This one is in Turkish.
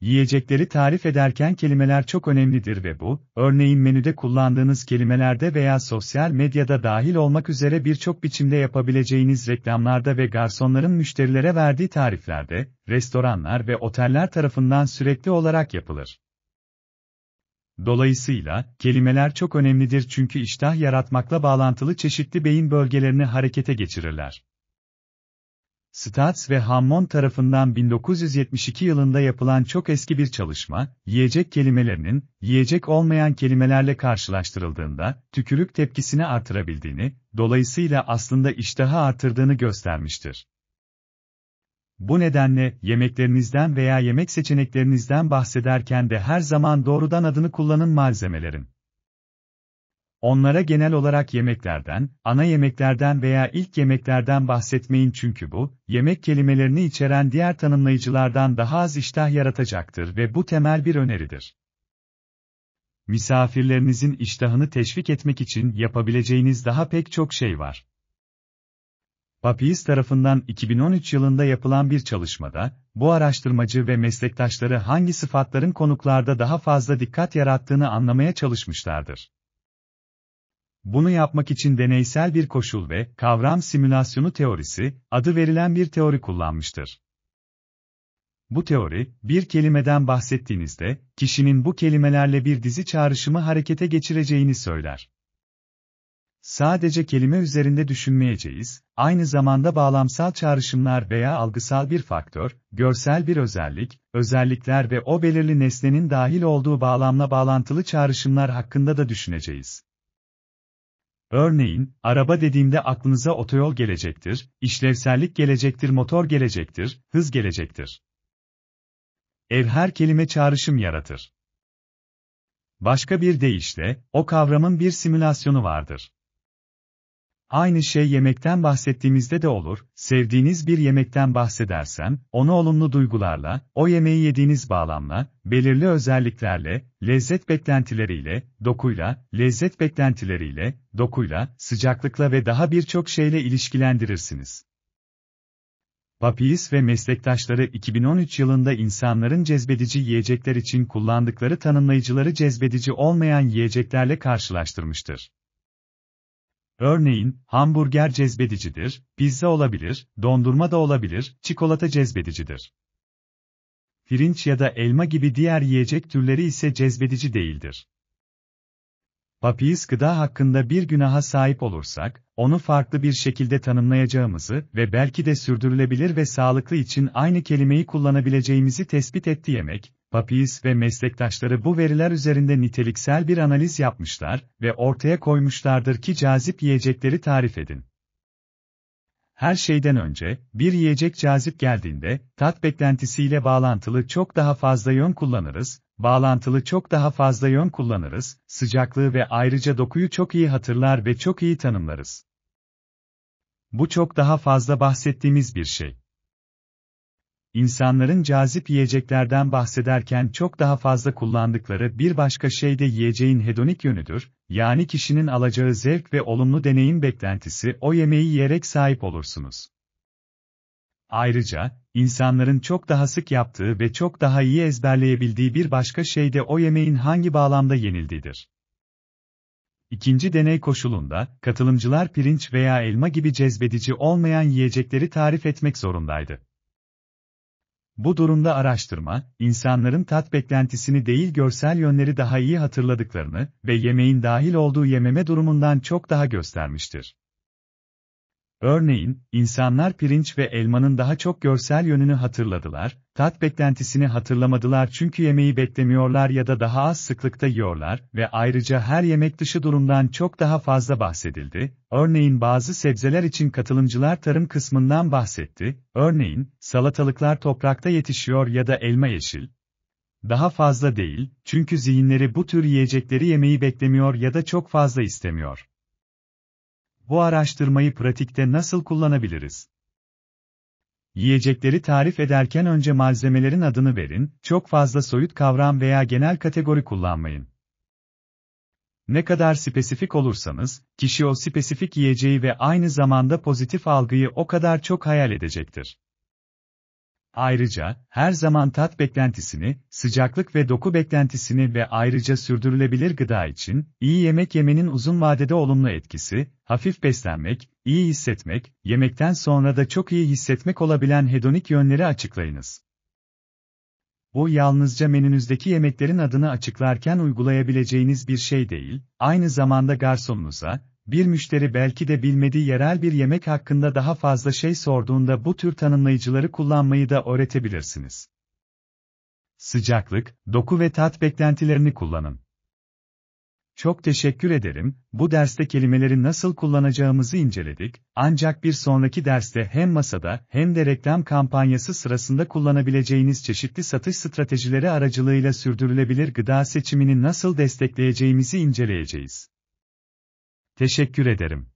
Yiyecekleri tarif ederken kelimeler çok önemlidir ve bu, örneğin menüde kullandığınız kelimelerde veya sosyal medyada dahil olmak üzere birçok biçimde yapabileceğiniz reklamlarda ve garsonların müşterilere verdiği tariflerde, restoranlar ve oteller tarafından sürekli olarak yapılır. Dolayısıyla, kelimeler çok önemlidir çünkü iştah yaratmakla bağlantılı çeşitli beyin bölgelerini harekete geçirirler. Stats ve Hammond tarafından 1972 yılında yapılan çok eski bir çalışma, yiyecek kelimelerinin, yiyecek olmayan kelimelerle karşılaştırıldığında, tükürük tepkisini artırabildiğini, dolayısıyla aslında iştahı artırdığını göstermiştir. Bu nedenle, yemeklerinizden veya yemek seçeneklerinizden bahsederken de her zaman doğrudan adını kullanın malzemelerin. Onlara genel olarak yemeklerden, ana yemeklerden veya ilk yemeklerden bahsetmeyin çünkü bu, yemek kelimelerini içeren diğer tanımlayıcılardan daha az iştah yaratacaktır ve bu temel bir öneridir. Misafirlerinizin iştahını teşvik etmek için yapabileceğiniz daha pek çok şey var. Papiz tarafından 2013 yılında yapılan bir çalışmada, bu araştırmacı ve meslektaşları hangi sıfatların konuklarda daha fazla dikkat yarattığını anlamaya çalışmışlardır. Bunu yapmak için deneysel bir koşul ve kavram simülasyonu teorisi adı verilen bir teori kullanmıştır. Bu teori, bir kelimeden bahsettiğinizde, kişinin bu kelimelerle bir dizi çağrışımı harekete geçireceğini söyler. Sadece kelime üzerinde düşünmeyeceğiz, aynı zamanda bağlamsal çağrışımlar veya algısal bir faktör, görsel bir özellik, özellikler ve o belirli nesnenin dahil olduğu bağlamla bağlantılı çağrışımlar hakkında da düşüneceğiz. Örneğin, araba dediğimde aklınıza otoyol gelecektir, işlevsellik gelecektir, motor gelecektir, hız gelecektir. Ev her kelime çağrışım yaratır. Başka bir deyişle, o kavramın bir simülasyonu vardır. Aynı şey yemekten bahsettiğimizde de olur, sevdiğiniz bir yemekten bahsedersem, onu olumlu duygularla, o yemeği yediğiniz bağlamla, belirli özelliklerle, lezzet beklentileriyle, dokuyla, lezzet beklentileriyle, dokuyla, sıcaklıkla ve daha birçok şeyle ilişkilendirirsiniz. Papis ve meslektaşları 2013 yılında insanların cezbedici yiyecekler için kullandıkları tanımlayıcıları cezbedici olmayan yiyeceklerle karşılaştırmıştır. Örneğin, hamburger cezbedicidir, pizza olabilir, dondurma da olabilir, çikolata cezbedicidir. Pirinç ya da elma gibi diğer yiyecek türleri ise cezbedici değildir. Papiz gıda hakkında bir günaha sahip olursak, onu farklı bir şekilde tanımlayacağımızı ve belki de sürdürülebilir ve sağlıklı için aynı kelimeyi kullanabileceğimizi tespit etti yemek, Papiz ve meslektaşları bu veriler üzerinde niteliksel bir analiz yapmışlar ve ortaya koymuşlardır ki cazip yiyecekleri tarif edin. Her şeyden önce, bir yiyecek cazip geldiğinde, tat beklentisiyle bağlantılı çok daha fazla yön kullanırız, bağlantılı çok daha fazla yön kullanırız, sıcaklığı ve ayrıca dokuyu çok iyi hatırlar ve çok iyi tanımlarız. Bu çok daha fazla bahsettiğimiz bir şey. İnsanların cazip yiyeceklerden bahsederken çok daha fazla kullandıkları bir başka şey de yiyeceğin hedonik yönüdür, yani kişinin alacağı zevk ve olumlu deneyim beklentisi o yemeği yiyerek sahip olursunuz. Ayrıca, insanların çok daha sık yaptığı ve çok daha iyi ezberleyebildiği bir başka şey de o yemeğin hangi bağlamda yenildiğidir. İkinci deney koşulunda, katılımcılar pirinç veya elma gibi cezbedici olmayan yiyecekleri tarif etmek zorundaydı. Bu durumda araştırma, insanların tat beklentisini değil görsel yönleri daha iyi hatırladıklarını ve yemeğin dahil olduğu yememe durumundan çok daha göstermiştir. Örneğin, insanlar pirinç ve elmanın daha çok görsel yönünü hatırladılar, tat beklentisini hatırlamadılar çünkü yemeği beklemiyorlar ya da daha az sıklıkta yiyorlar ve ayrıca her yemek dışı durumdan çok daha fazla bahsedildi. Örneğin bazı sebzeler için katılımcılar tarım kısmından bahsetti. Örneğin, salatalıklar toprakta yetişiyor ya da elma yeşil, daha fazla değil, çünkü zihinleri bu tür yiyecekleri yemeyi beklemiyor ya da çok fazla istemiyor bu araştırmayı pratikte nasıl kullanabiliriz? Yiyecekleri tarif ederken önce malzemelerin adını verin, çok fazla soyut kavram veya genel kategori kullanmayın. Ne kadar spesifik olursanız, kişi o spesifik yiyeceği ve aynı zamanda pozitif algıyı o kadar çok hayal edecektir. Ayrıca, her zaman tat beklentisini, sıcaklık ve doku beklentisini ve ayrıca sürdürülebilir gıda için, iyi yemek yemenin uzun vadede olumlu etkisi, hafif beslenmek, iyi hissetmek, yemekten sonra da çok iyi hissetmek olabilen hedonik yönleri açıklayınız. Bu yalnızca menünüzdeki yemeklerin adını açıklarken uygulayabileceğiniz bir şey değil, aynı zamanda garsonunuza, bir müşteri belki de bilmediği yerel bir yemek hakkında daha fazla şey sorduğunda bu tür tanımlayıcıları kullanmayı da öğretebilirsiniz. Sıcaklık, doku ve tat beklentilerini kullanın. Çok teşekkür ederim. Bu derste kelimeleri nasıl kullanacağımızı inceledik. Ancak bir sonraki derste hem masada hem de reklam kampanyası sırasında kullanabileceğiniz çeşitli satış stratejileri aracılığıyla sürdürülebilir gıda seçimini nasıl destekleyeceğimizi inceleyeceğiz. Teşekkür ederim.